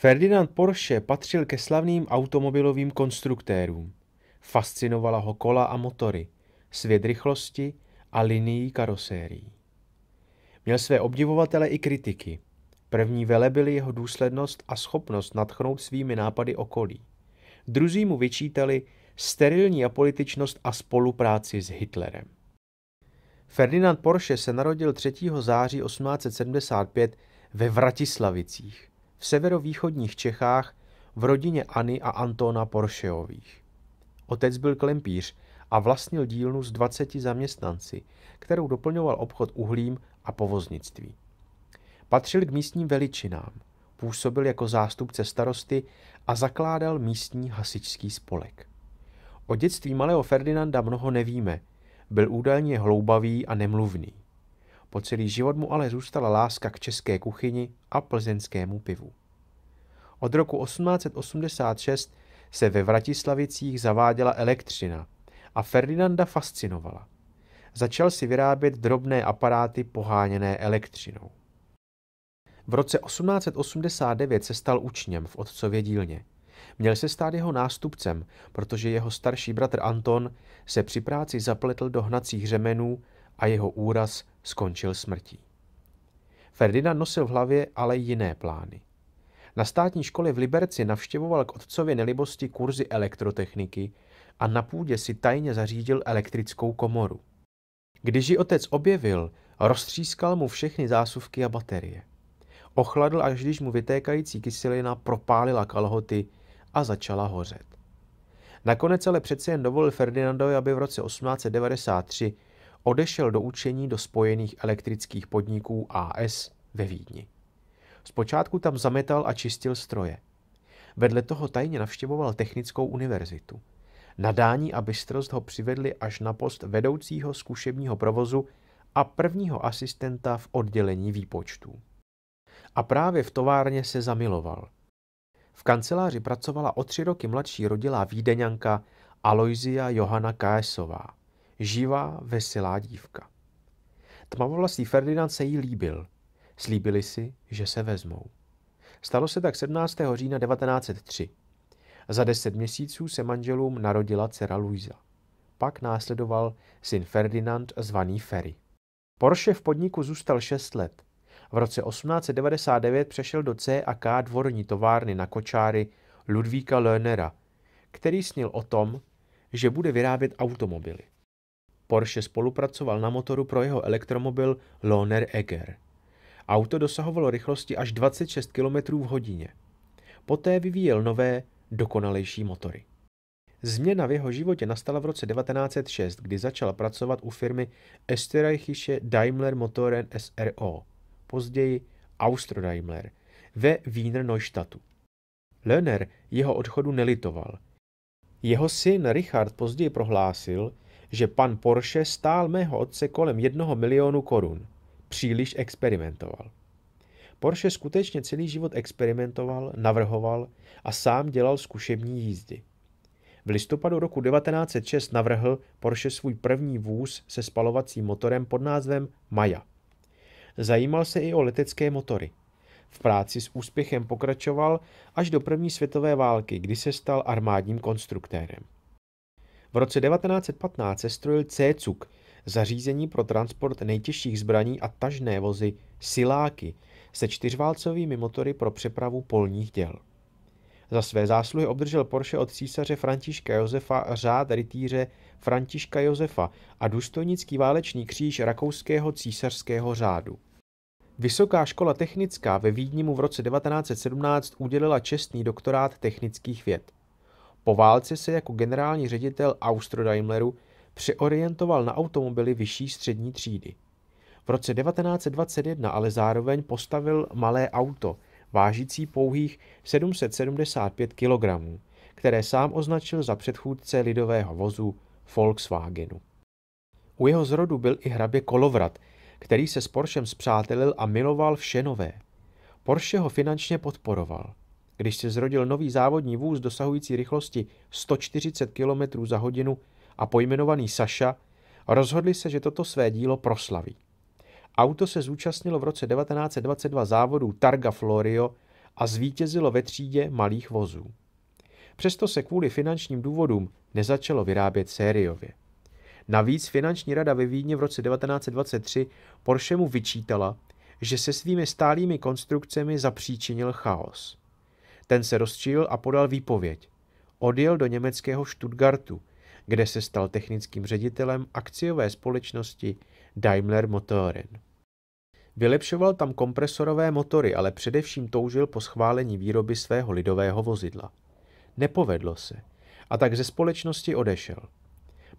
Ferdinand Porsche patřil ke slavným automobilovým konstruktérům. Fascinovala ho kola a motory, svět rychlosti a linií karosérií. Měl své obdivovatele i kritiky. První vele byly jeho důslednost a schopnost nadchnout svými nápady okolí. Druzí mu vyčítali sterilní apolitičnost a spolupráci s Hitlerem. Ferdinand Porsche se narodil 3. září 1875 ve Vratislavicích v severovýchodních Čechách v rodině Anny a Antona Poršeových. Otec byl klempíř a vlastnil dílnu s 20 zaměstnanci, kterou doplňoval obchod uhlím a povoznictví. Patřil k místním veličinám, působil jako zástupce starosty a zakládal místní hasičský spolek. O dětství malého Ferdinanda mnoho nevíme, byl údajně hloubavý a nemluvný. Po celý život mu ale zůstala láska k české kuchyni a plzeňskému pivu. Od roku 1886 se ve Vratislavicích zaváděla elektřina a Ferdinanda fascinovala. Začal si vyrábět drobné aparáty poháněné elektřinou. V roce 1889 se stal učněm v otcově dílně. Měl se stát jeho nástupcem, protože jeho starší bratr Anton se při práci zapletl do hnacích řemenů a jeho úraz skončil smrtí. Ferdinand nosil v hlavě ale jiné plány. Na státní škole v Liberci navštěvoval k otcově nelibosti kurzy elektrotechniky a na půdě si tajně zařídil elektrickou komoru. Když ji otec objevil, roztřískal mu všechny zásuvky a baterie. Ochladl, až když mu vytékající kyselina propálila kalhoty a začala hořet. Nakonec ale přece jen dovolil Ferdinandovi, aby v roce 1893 odešel do učení do spojených elektrických podniků AS ve Vídni. Zpočátku tam zametal a čistil stroje. Vedle toho tajně navštěvoval technickou univerzitu. Nadání a bystrost ho přivedli až na post vedoucího zkušebního provozu a prvního asistenta v oddělení výpočtů. A právě v továrně se zamiloval. V kanceláři pracovala o tři roky mladší rodilá výdeňanka Aloizia Johana Káesová živá, veselá dívka. Tmavovlasý Ferdinand se jí líbil. Slíbili si, že se vezmou. Stalo se tak 17. října 1903. Za deset měsíců se manželům narodila dcera Luisa. Pak následoval syn Ferdinand zvaný Ferry. Porsche v podniku zůstal 6 let. V roce 1899 přešel do C a K dvorní továrny na kočáry Ludvíka Lönera, který snil o tom, že bude vyrábět automobily. Porsche spolupracoval na motoru pro jeho elektromobil Lohner Eger. Auto dosahovalo rychlosti až 26 km v hodině. Poté vyvíjel nové, dokonalejší motory. Změna v jeho životě nastala v roce 1906, kdy začal pracovat u firmy Österreichische Daimler Motoren SRO, později Austro-Daimler, ve Wiener Neustadtu. Lerner jeho odchodu nelitoval. Jeho syn Richard později prohlásil, že pan Porsche stál mého otce kolem jednoho milionu korun. Příliš experimentoval. Porsche skutečně celý život experimentoval, navrhoval a sám dělal zkušební jízdy. V listopadu roku 1906 navrhl Porsche svůj první vůz se spalovacím motorem pod názvem Maja. Zajímal se i o letecké motory. V práci s úspěchem pokračoval až do první světové války, kdy se stal armádním konstruktérem. V roce 1915 C. Cécuk, zařízení pro transport nejtěžších zbraní a tažné vozy Siláky se čtyřválcovými motory pro přepravu polních děl. Za své zásluhy obdržel Porsche od císaře Františka Josefa řád rytíře Františka Josefa a důstojnický válečný kříž rakouského císařského řádu. Vysoká škola technická ve Vídni mu v roce 1917 udělila čestný doktorát technických věd. Po válce se jako generální ředitel Austro-Daimleru přeorientoval na automobily vyšší střední třídy. V roce 1921 ale zároveň postavil malé auto, vážící pouhých 775 kg, které sám označil za předchůdce lidového vozu Volkswagenu. U jeho zrodu byl i hrabě Kolovrat, který se s Porschem zpřátelil a miloval vše nové. Porsche ho finančně podporoval. Když se zrodil nový závodní vůz dosahující rychlosti 140 km za hodinu a pojmenovaný Saša, rozhodli se, že toto své dílo proslaví. Auto se zúčastnilo v roce 1922 závodů Targa Florio a zvítězilo ve třídě malých vozů. Přesto se kvůli finančním důvodům nezačalo vyrábět sériově. Navíc finanční rada ve Vídně v roce 1923 Porsche mu vyčítala, že se svými stálými konstrukcemi zapříčinil chaos. Ten se rozčil a podal výpověď. Odjel do německého Stuttgartu, kde se stal technickým ředitelem akciové společnosti Daimler Motoren. Vylepšoval tam kompresorové motory, ale především toužil po schválení výroby svého lidového vozidla. Nepovedlo se a tak ze společnosti odešel.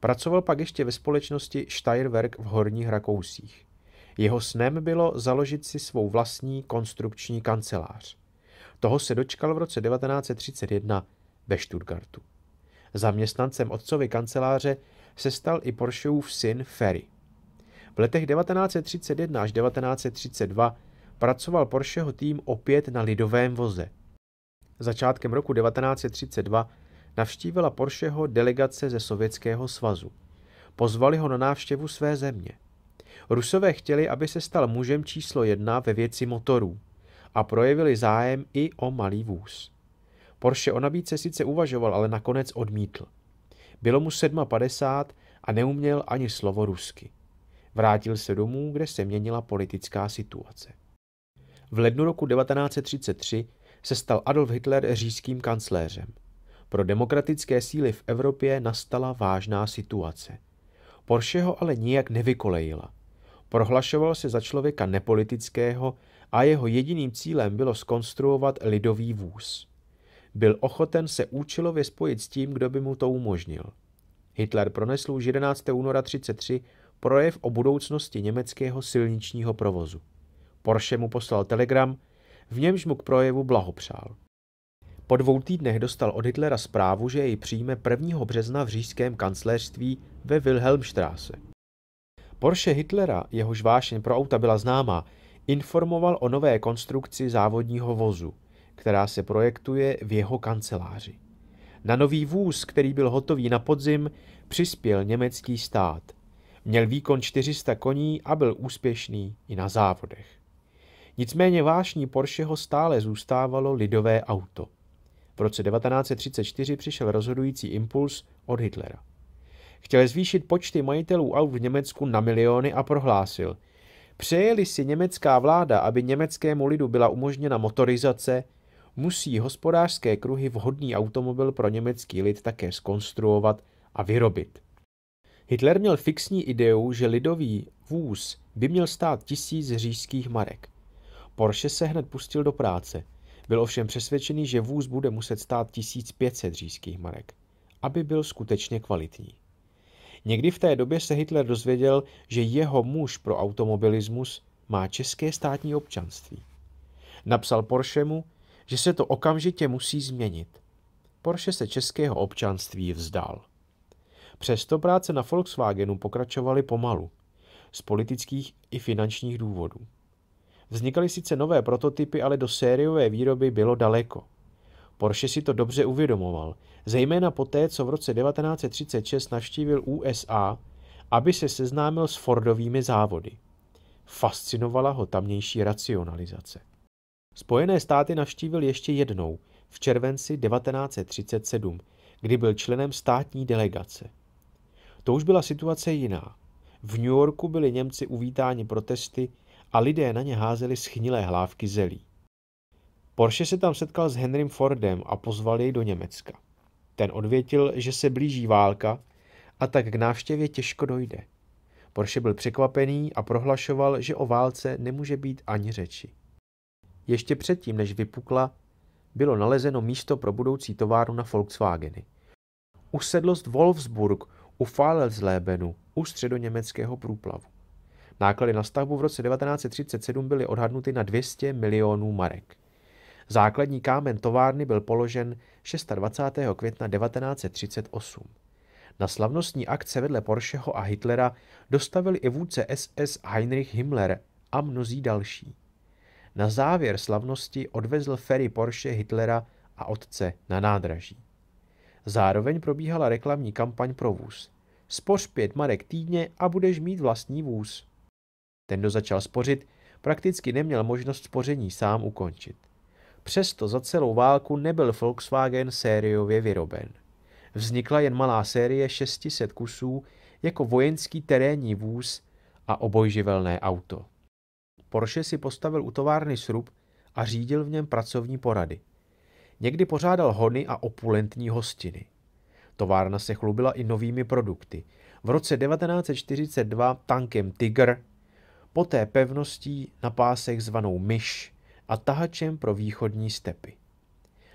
Pracoval pak ještě ve společnosti Steyrwerk v Horních Rakousích. Jeho snem bylo založit si svou vlastní konstrukční kancelář. Toho se dočkal v roce 1931 ve Stuttgartu. Zaměstnancem otcovy kanceláře se stal i Porscheův syn Ferry. V letech 1931 až 1932 pracoval Porscheho tým opět na lidovém voze. Začátkem roku 1932 navštívila Porscheho delegace ze Sovětského svazu. Pozvali ho na návštěvu své země. Rusové chtěli, aby se stal mužem číslo jedna ve věci motorů a projevili zájem i o malý vůz. Porsche o nabídce sice uvažoval, ale nakonec odmítl. Bylo mu 57 a neuměl ani slovo rusky. Vrátil se domů, kde se měnila politická situace. V lednu roku 1933 se stal Adolf Hitler říšským kancléřem. Pro demokratické síly v Evropě nastala vážná situace. Porsche ho ale nijak nevykolejila. Prohlašoval se za člověka nepolitického a jeho jediným cílem bylo skonstruovat lidový vůz. Byl ochoten se účelově spojit s tím, kdo by mu to umožnil. Hitler pronesl už 11. února 1933 projev o budoucnosti německého silničního provozu. Porsche mu poslal telegram, v němž mu k projevu blahopřál. Po dvou týdnech dostal od Hitlera zprávu, že jej přijme 1. března v říšském kancléřství ve Wilhelmstraße. Porsche Hitlera, jehož vášeň pro auta byla známá, informoval o nové konstrukci závodního vozu, která se projektuje v jeho kanceláři. Na nový vůz, který byl hotový na podzim, přispěl německý stát. Měl výkon 400 koní a byl úspěšný i na závodech. Nicméně vášní Porscheho stále zůstávalo lidové auto. V roce 1934 přišel rozhodující impuls od Hitlera. Chtěl zvýšit počty majitelů aut v Německu na miliony a prohlásil – Přejeli si německá vláda, aby německému lidu byla umožněna motorizace, musí hospodářské kruhy vhodný automobil pro německý lid také skonstruovat a vyrobit. Hitler měl fixní ideu, že lidový vůz by měl stát tisíc říšských marek. Porsche se hned pustil do práce. Byl ovšem přesvědčený, že vůz bude muset stát 1500 říšských marek, aby byl skutečně kvalitní. Někdy v té době se Hitler dozvěděl, že jeho muž pro automobilismus má české státní občanství. Napsal Porschemu, že se to okamžitě musí změnit. Porsche se českého občanství vzdal. Přesto práce na Volkswagenu pokračovaly pomalu, z politických i finančních důvodů. Vznikaly sice nové prototypy, ale do sériové výroby bylo daleko – Porsche si to dobře uvědomoval, zejména poté, co v roce 1936 navštívil USA, aby se seznámil s Fordovými závody. Fascinovala ho tamnější racionalizace. Spojené státy navštívil ještě jednou, v červenci 1937, kdy byl členem státní delegace. To už byla situace jiná. V New Yorku byli Němci uvítáni protesty a lidé na ně házeli schnilé hlávky zelí. Porsche se tam setkal s Henrym Fordem a pozval jej do Německa. Ten odvětil, že se blíží válka a tak k návštěvě těžko dojde. Porsche byl překvapený a prohlašoval, že o válce nemůže být ani řeči. Ještě předtím, než vypukla, bylo nalezeno místo pro budoucí továrnu na Volkswageny. Usedlost Wolfsburg u Falelslébenu u středoněmeckého průplavu. Náklady na stavbu v roce 1937 byly odhadnuty na 200 milionů marek. Základní kámen továrny byl položen 26. května 1938. Na slavnostní akce vedle Porscheho a Hitlera dostavili i vůdce SS Heinrich Himmler a mnozí další. Na závěr slavnosti odvezl Ferry Porsche Hitlera a otce na nádraží. Zároveň probíhala reklamní kampaň pro vůz. Spoř pět marek týdně a budeš mít vlastní vůz. Ten, kdo začal spořit, prakticky neměl možnost spoření sám ukončit. Přesto za celou válku nebyl Volkswagen sériově vyroben. Vznikla jen malá série 600 kusů jako vojenský terénní vůz a obojživelné auto. Porsche si postavil u továrny srub a řídil v něm pracovní porady. Někdy pořádal hony a opulentní hostiny. Továrna se chlubila i novými produkty. V roce 1942 tankem Tiger, poté pevností na pásech zvanou Myš, a tahačem pro východní stepy.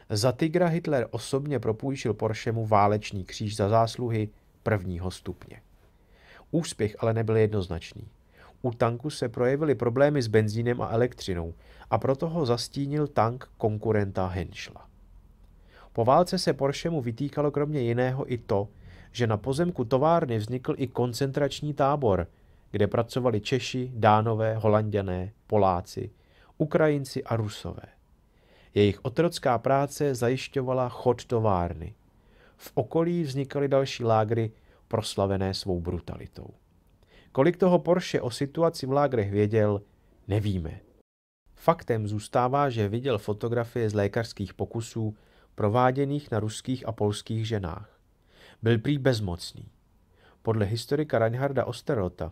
Za Tigra Hitler osobně propůjčil Porschemu válečný kříž za zásluhy prvního stupně. Úspěch ale nebyl jednoznačný. U tanku se projevily problémy s benzínem a elektřinou a proto ho zastínil tank konkurenta Henschla. Po válce se Porschemu vytýkalo kromě jiného i to, že na pozemku továrny vznikl i koncentrační tábor, kde pracovali Češi, Dánové, Holanděné, Poláci – Ukrajinci a Rusové. Jejich otrocká práce zajišťovala chod továrny. V okolí vznikaly další lágry proslavené svou brutalitou. Kolik toho Porsche o situaci v lágrech věděl, nevíme. Faktem zůstává, že viděl fotografie z lékařských pokusů prováděných na ruských a polských ženách. Byl prý bezmocný. Podle historika Reinharda Osterota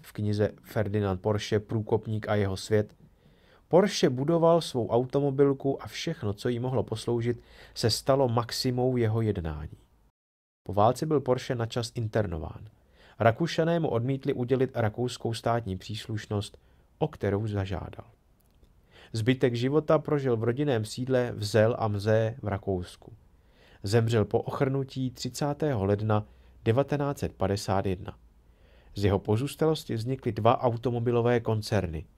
v knize Ferdinand Porsche Průkopník a jeho svět Porsche budoval svou automobilku a všechno, co jí mohlo posloužit, se stalo maximou jeho jednání. Po válce byl Porsche načas internován. Rakušané mu odmítli udělit rakouskou státní příslušnost, o kterou zažádal. Zbytek života prožil v rodinném sídle v Zel a Mze v Rakousku. Zemřel po ochrnutí 30. ledna 1951. Z jeho pozůstalosti vznikly dva automobilové koncerny –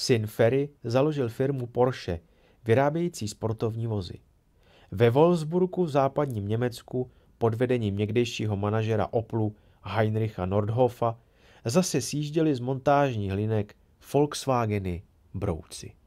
Syn Ferry založil firmu Porsche, vyrábějící sportovní vozy. Ve Wolfsburgu v západním Německu pod vedením někdejšího manažera Oplu Heinricha Nordhofa zase sjížděli z montážních linek Volkswageny Brouci.